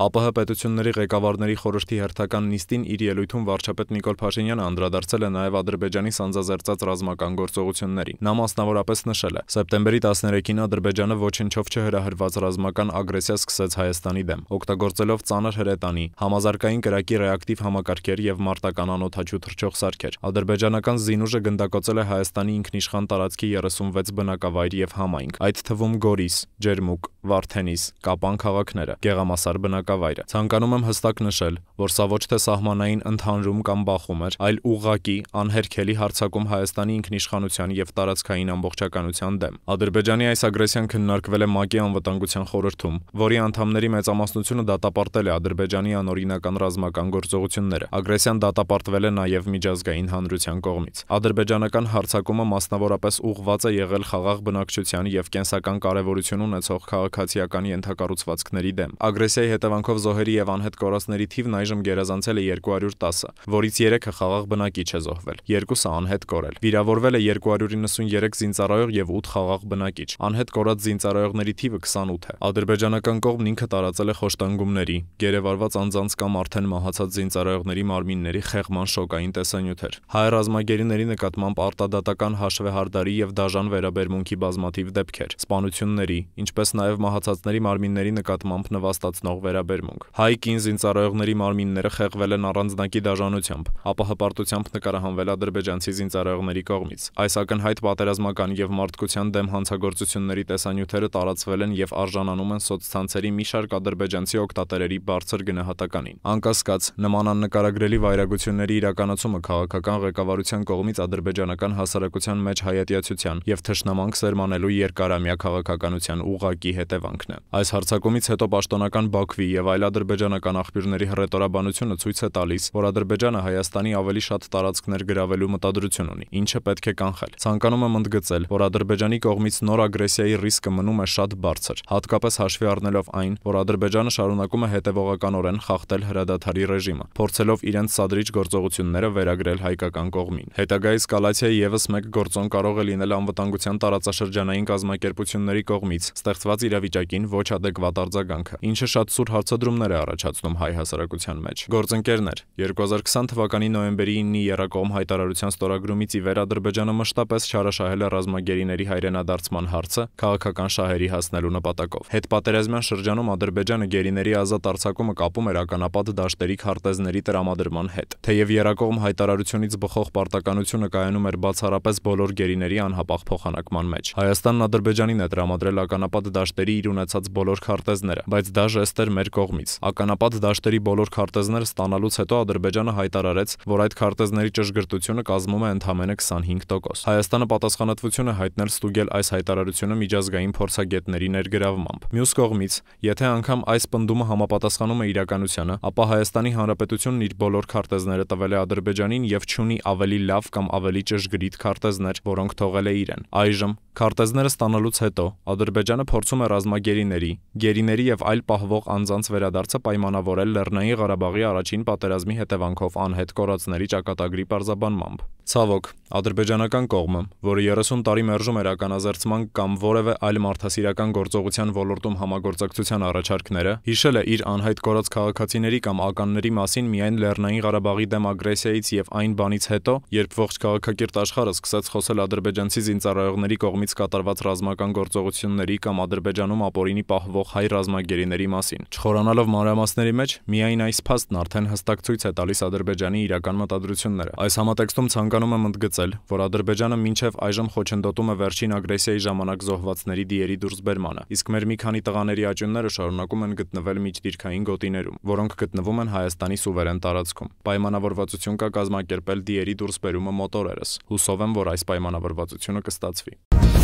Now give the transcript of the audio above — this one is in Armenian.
ԱՊՀ պետությունների ղեկավարների խորհրդի հերթական նիստին իր ելույթում վարչապետ Նիկոլ Փաշինյանը անդրադարձել է նաև Ադրբեջանի սանձազերծած ռազմական գործողություններին։ Նա մասնավորապես նշել է. Սեպտեմբերի 13-ին Ադրբեջանը ոչնչով չհրահրված ռազմական ագրեսիա սկսեց Հայաստանի դեմ, օգտագործելով ծանր հրետանի, համազարգային կրակի ռեակտիվ համակարգեր եւ մարտական անօթաչու թռչող սարքեր։ Ադրբեջանական զինուժը գնդակոծել է Հայաստանի ինքնիշխան տարածքի 36 բնակավայր եւ համայնք, այդ թվում Գորիս, Ջերմուկ, Վարդենիս, Կապան քաղաքները, գեղամասար բնակավայր բնակավայրը։ Ցանկանում եմ հստակ նշել, որ սա ոչ թե սահմանային ընդհանրում կամ բախում էր, այլ ուղղակի անհերքելի հարձակում Հայաստանի ինքնիշխանության եւ տարածքային ամբողջականության դեմ։ Ադրբեջանի այս ագրեսիան քննարկվել է ՄԱԿ-ի անվտանգության խորհրդում, որի անդամների մեծամասնությունը դատապարտել է Ադրբեջանի անօրինական ռազմական գործողությունները։ Ագրեսիան դատապարտվել է նաեւ միջազգային հանրության կողմից։ Ադրբեջանական հարձակումը մասնավորապես ուղղված է եղել խաղաղ բնակչության եւ կենսական կարեւորություն ունեցող քաղաքացիական ենթակառուցվածքների դեմ։ Ագրեսիայի հետևանքով հետևանքով զոհերի եւ անհետ կորածների թիվն այժմ գերազանցել է 210-ը, որից 3-ը խաղաղ բնակիչ է զոհվել, 2-ը անհետ կորել։ Վիրավորվել է 293 զինծառայող եւ 8 խաղաղ բնակիչ։ Անհետ կորած զինծառայողների թիվը 28 է։ Ադրբեջանական կողմն ինքը տարածել է խոշտանգումների, գերեվարված անձանց կամ արդեն մահացած զինծառայողների մարմինների խեղման շոկային տեսանյութեր։ Հայ ռազմագերիների նկատմամբ արտադատական հաշվեհարդարի եւ դաժան վերաբերմունքի բազմաթիվ դեպքեր, սպանությունների, ինչպես նաեւ մահացածների մարմինների նկատմամբ նվաստացնող վերաբերմունք վերաբերմունք։ Հայ կին զինծառայողների մարմինները խեղվել են առանձնակի դաշնությամբ, ապա հպարտությամբ նկարահանվել ադրբեջանցի զինծառայողների կողմից։ Այս ակնհայտ պատերազմական եւ մարդկության դեմ հանցագործությունների տեսանյութերը տարածվել են եւ արժանանում են սոցցանցերի մի շարք ադրբեջանցի օկտատերերի բարձր գնահատականին։ Անկասկած, նման աննկարագրելի վայրագությունների իրականացումը քաղաքական ղեկավարության կողմից ադրբեջանական հասարակության մեջ հայատյացության եւ թշնամանք սերմանելու երկարամյա քաղաքականության ուղակի հետևանքն է։ Այս հարցակումից հետո պաշտոնական Բաքվի եւ այլ ադրբեջանական աղբյուրների հռետորաբանությունը ցույց է տալիս, որ Ադրբեջանը Հայաստանի ավելի շատ տարածքներ գրավելու մտադրություն ունի, ինչը պետք է կանխել։ Ցանկանում եմ ընդգծել, որ Ադրբեջանի կողմից նոր ագրեսիայի ռիսկը մնում է շատ բարձր, հատկապես հաշվի առնելով այն, որ Ադրբեջանը շարունակում է հետևողականորեն խախտել հրադադարի ռեժիմը, փորձելով իրենց սադրիչ գործողությունները վերագրել հայկական կողմին։ Հետագա էսկալացիայի եւս մեկ գործոն կարող է լինել անվտանգության տարածաշրջանային կազմակերպությունների կողմից ստեղծված իրավիճակին ոչ ադեկվատ արձագանքը, ինչը շատ սուր հարցադրումներ է առաջացնում հայ հասարակության մեջ։ Գործընկերներ, 2020 թվականի նոյեմբերի 9-ի Եռակողմ հայտարարության ստորագրումից ի վեր Ադրբեջանը մշտապես չարաշահել է ռազմագերիների հայրենադարձման հարցը քաղաքական շահերի հասնելու նպատակով։ Հետպատերազմյան շրջանում Ադրբեջանը գերիների ազատ արձակումը կապում էր ականապատ դաշտերի քարտեզների տրամադրման հետ։ Թեև Եռակողմ հայտարարությունից բխող պարտականությունը կայանում էր բացառապես բոլոր գերիների անհապաղ փոխանակման մեջ։ Հայաստանն Ադրբեջանին է տրամադրել ականապատ դաշտերի իր ունեցած բոլոր քարտեզները, բայց դա ժեստ էր մեր մեր կողմից։ Ականապատ դաշտերի բոլոր քարտեզները ստանալուց հետո Ադրբեջանը հայտարարեց, որ այդ քարտեզների ճշգրտությունը կազմում է ընդամենը 25%։ Հայաստանը պատասխանատվություն է հայտնել ստուգել այս հայտարարությունը միջազգային փորձագետների ներգրավմամբ։ Մյուս կողմից, եթե անգամ այս պնդումը համապատասխանում է իրականությանը, ապա Հայաստանի Հանրապետությունն իր բոլոր քարտեզները տվել է Ադրբեջանին եւ չունի ավելի լավ կամ ավելի ճշգրիտ քարտեզներ, որոնք թողել է իրեն։ Այժմ Քարտեզները ստանալուց հետո Ադրբեջանը փորձում է ռազմագերիների, գերիների եւ այլ պահվող անձանց վերադարձը պայմանավորել Լեռնային Ղարաբաղի առաջին պատերազմի հետևանքով անհետ կորածների ճակատագրի պարզաբանմամբ։ Ցավոք, ադրբեջանական կողմը, որը 30 տարի մերժում էր ականաձերծման կամ որևէ այլ մարդասիրական գործողության ոլորտում համագործակցության առաջարկները, հիշել է իր անհայտ կորած քաղաքացիների կամ ականների մասին միայն Լեռնային Ղարաբաղի դեմ ագրեսիայից եւ այն բանից հետո, երբ ողջ քաղաքակիրթ աշխարհը սկսեց խոսել ադրբեջանցի զինծառայողների կողմից կողմից կատարված ռազմական գործողությունների կամ Ադրբեջանում ապօրինի պահվող հայ ռազմագերիների մասին։ Չխորանալով մանրամասների մեջ, միայն այս փաստն արդեն հստակ ցույց է տալիս Ադրբեջանի իրական մտադրությունները։ Այս համատեքստում ցանկանում եմ ընդգծել, որ Ադրբեջանը մինչև այժմ խոչընդոտում է վերջին ագրեսիայի ժամանակ զոհվածների դիերի դուրսբերմանը, իսկ մեր մի քանի տղաների աճյունները շարունակում են գտնվել միջդիրքային գոտիներում, որոնք գտնվում են Հայաստանի սուվերեն տարածքում։ Պայմանավորվածություն կա կազմակերպել դիերի դուրսբերումը մոտորերս։ Հուսով եմ, որ այս պայմանավորվածությունը կստացվի։